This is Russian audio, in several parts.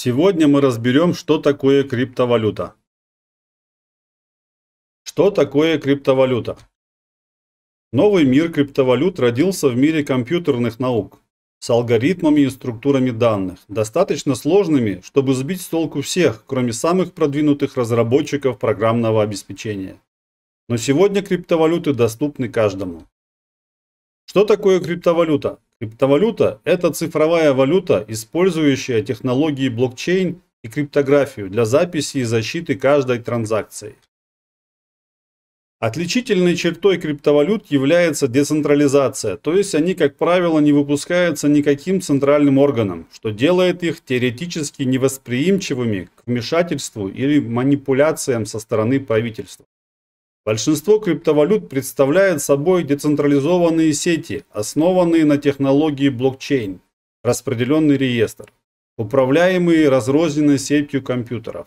Сегодня мы разберем, что такое криптовалюта. Что такое криптовалюта? Новый мир криптовалют родился в мире компьютерных наук с алгоритмами и структурами данных, достаточно сложными, чтобы сбить с толку всех, кроме самых продвинутых разработчиков программного обеспечения. Но сегодня криптовалюты доступны каждому. Что такое криптовалюта? Криптовалюта – это цифровая валюта, использующая технологии блокчейн и криптографию для записи и защиты каждой транзакции. Отличительной чертой криптовалют является децентрализация, то есть они, как правило, не выпускаются никаким центральным органом, что делает их теоретически невосприимчивыми к вмешательству или манипуляциям со стороны правительства. Большинство криптовалют представляет собой децентрализованные сети, основанные на технологии блокчейн, распределенный реестр, управляемые разрозненной сетью компьютеров.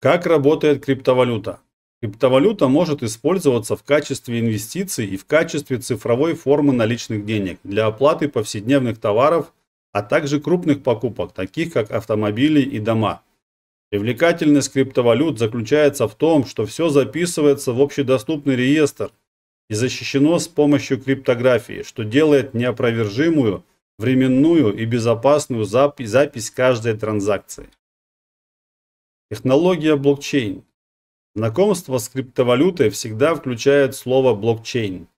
Как работает криптовалюта? Криптовалюта может использоваться в качестве инвестиций и в качестве цифровой формы наличных денег для оплаты повседневных товаров, а также крупных покупок, таких как автомобили и дома – Привлекательность криптовалют заключается в том, что все записывается в общедоступный реестр и защищено с помощью криптографии, что делает неопровержимую, временную и безопасную запись, запись каждой транзакции. Технология блокчейн. Знакомство с криптовалютой всегда включает слово блокчейн.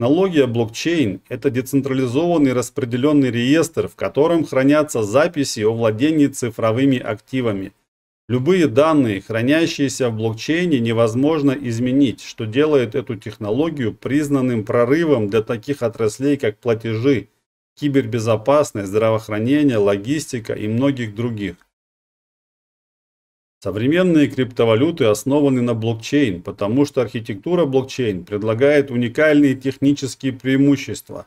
Технология блокчейн – это децентрализованный распределенный реестр, в котором хранятся записи о владении цифровыми активами – Любые данные, хранящиеся в блокчейне, невозможно изменить, что делает эту технологию признанным прорывом для таких отраслей, как платежи, кибербезопасность, здравоохранение, логистика и многих других. Современные криптовалюты основаны на блокчейн, потому что архитектура блокчейн предлагает уникальные технические преимущества.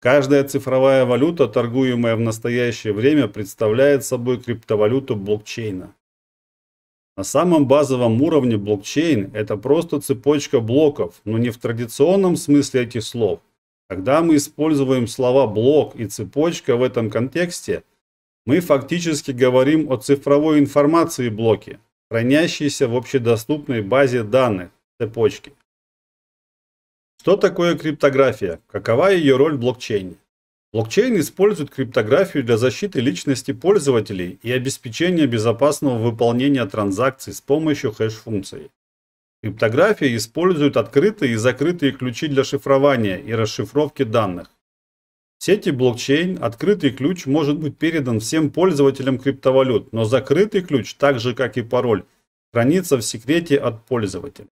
Каждая цифровая валюта, торгуемая в настоящее время, представляет собой криптовалюту блокчейна. На самом базовом уровне блокчейн – это просто цепочка блоков, но не в традиционном смысле этих слов. Когда мы используем слова «блок» и «цепочка» в этом контексте, мы фактически говорим о цифровой информации блоке, хранящейся в общедоступной базе данных цепочки. Что такое криптография? Какова ее роль в блокчейне? Блокчейн использует криптографию для защиты личности пользователей и обеспечения безопасного выполнения транзакций с помощью хэш-функций. Криптография использует открытые и закрытые ключи для шифрования и расшифровки данных. В сети блокчейн открытый ключ может быть передан всем пользователям криптовалют, но закрытый ключ, так же как и пароль, хранится в секрете от пользователя.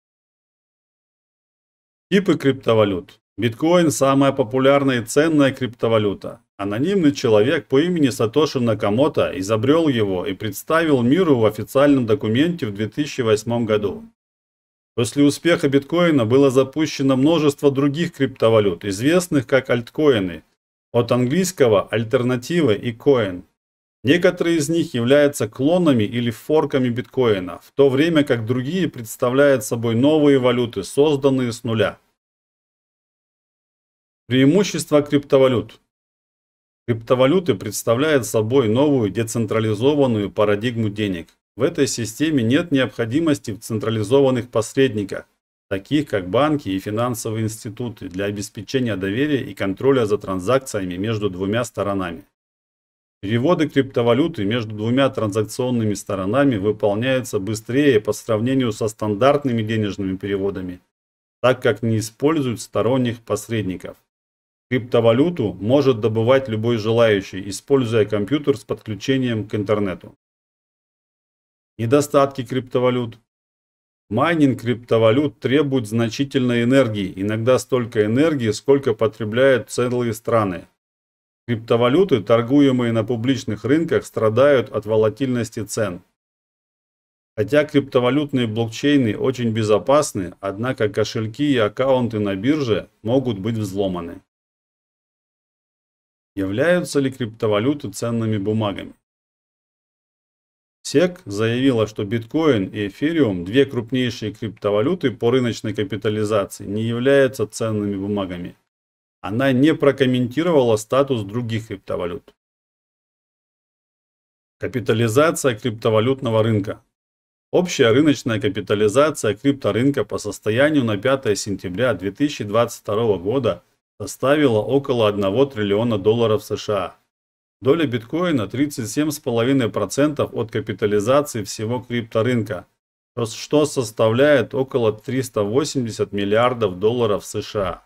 Типы криптовалют. Биткоин – самая популярная и ценная криптовалюта. Анонимный человек по имени Сатоши Накамото изобрел его и представил миру в официальном документе в 2008 году. После успеха биткоина было запущено множество других криптовалют, известных как альткоины, от английского «альтернативы» и «коин». Некоторые из них являются клонами или форками биткоина, в то время как другие представляют собой новые валюты, созданные с нуля – Преимущества криптовалют. Криптовалюты представляют собой новую децентрализованную парадигму денег. В этой системе нет необходимости в централизованных посредниках, таких как банки и финансовые институты, для обеспечения доверия и контроля за транзакциями между двумя сторонами. Переводы криптовалюты между двумя транзакционными сторонами выполняются быстрее по сравнению со стандартными денежными переводами, так как не используют сторонних посредников. Криптовалюту может добывать любой желающий, используя компьютер с подключением к интернету. Недостатки криптовалют. Майнинг криптовалют требует значительной энергии, иногда столько энергии, сколько потребляют целые страны. Криптовалюты, торгуемые на публичных рынках, страдают от волатильности цен. Хотя криптовалютные блокчейны очень безопасны, однако кошельки и аккаунты на бирже могут быть взломаны. Являются ли криптовалюты ценными бумагами? SEC заявила, что биткоин и эфириум, две крупнейшие криптовалюты по рыночной капитализации, не являются ценными бумагами. Она не прокомментировала статус других криптовалют. Капитализация криптовалютного рынка. Общая рыночная капитализация крипторынка по состоянию на 5 сентября 2022 года – составила около 1 триллиона долларов США. Доля биткоина 37,5% от капитализации всего крипторынка, что составляет около 380 миллиардов долларов США.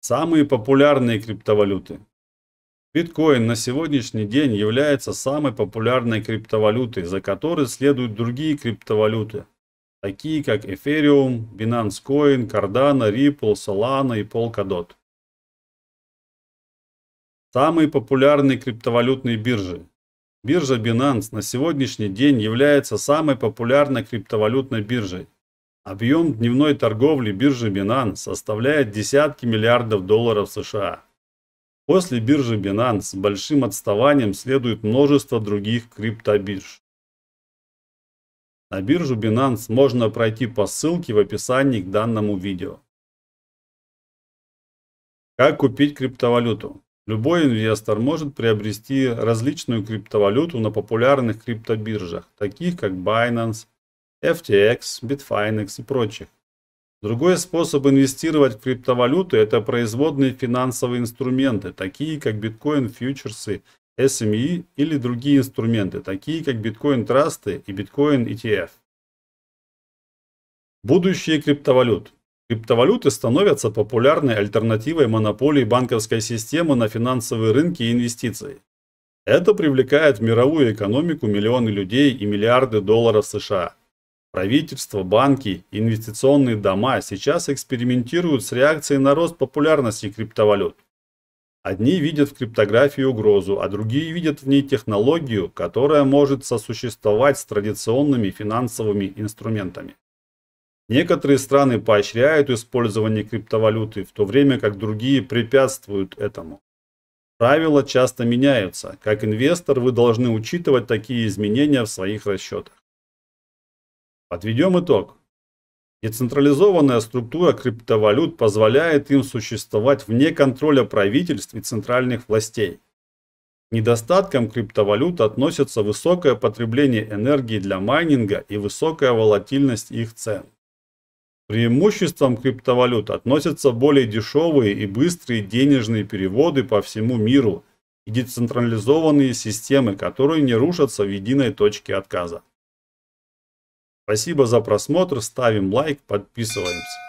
Самые популярные криптовалюты. Биткоин на сегодняшний день является самой популярной криптовалютой, за которой следуют другие криптовалюты – такие как Ethereum, Binance Coin, Cardano, Ripple, Solana и Polkadot. Самые популярные криптовалютные биржи. Биржа Binance на сегодняшний день является самой популярной криптовалютной биржей. Объем дневной торговли биржи Binance составляет десятки миллиардов долларов США. После биржи Binance с большим отставанием следует множество других криптобирж. На биржу Binance можно пройти по ссылке в описании к данному видео. Как купить криптовалюту? Любой инвестор может приобрести различную криптовалюту на популярных криптобиржах, таких как Binance, FTX, Bitfinex и прочих. Другой способ инвестировать в криптовалюту – это производные финансовые инструменты, такие как биткоин-фьючерсы SME или другие инструменты, такие как Bitcoin Trust и Bitcoin ETF. Будущее криптовалют. Криптовалюты становятся популярной альтернативой монополии банковской системы на финансовые рынки и инвестиции. Это привлекает в мировую экономику миллионы людей и миллиарды долларов США. Правительства, банки, инвестиционные дома сейчас экспериментируют с реакцией на рост популярности криптовалют. Одни видят в криптографии угрозу, а другие видят в ней технологию, которая может сосуществовать с традиционными финансовыми инструментами. Некоторые страны поощряют использование криптовалюты, в то время как другие препятствуют этому. Правила часто меняются. Как инвестор вы должны учитывать такие изменения в своих расчетах. Подведем итог. Децентрализованная структура криптовалют позволяет им существовать вне контроля правительств и центральных властей. К недостаткам криптовалют относятся высокое потребление энергии для майнинга и высокая волатильность их цен. Преимуществом криптовалют относятся более дешевые и быстрые денежные переводы по всему миру и децентрализованные системы, которые не рушатся в единой точке отказа. Спасибо за просмотр, ставим лайк, подписываемся.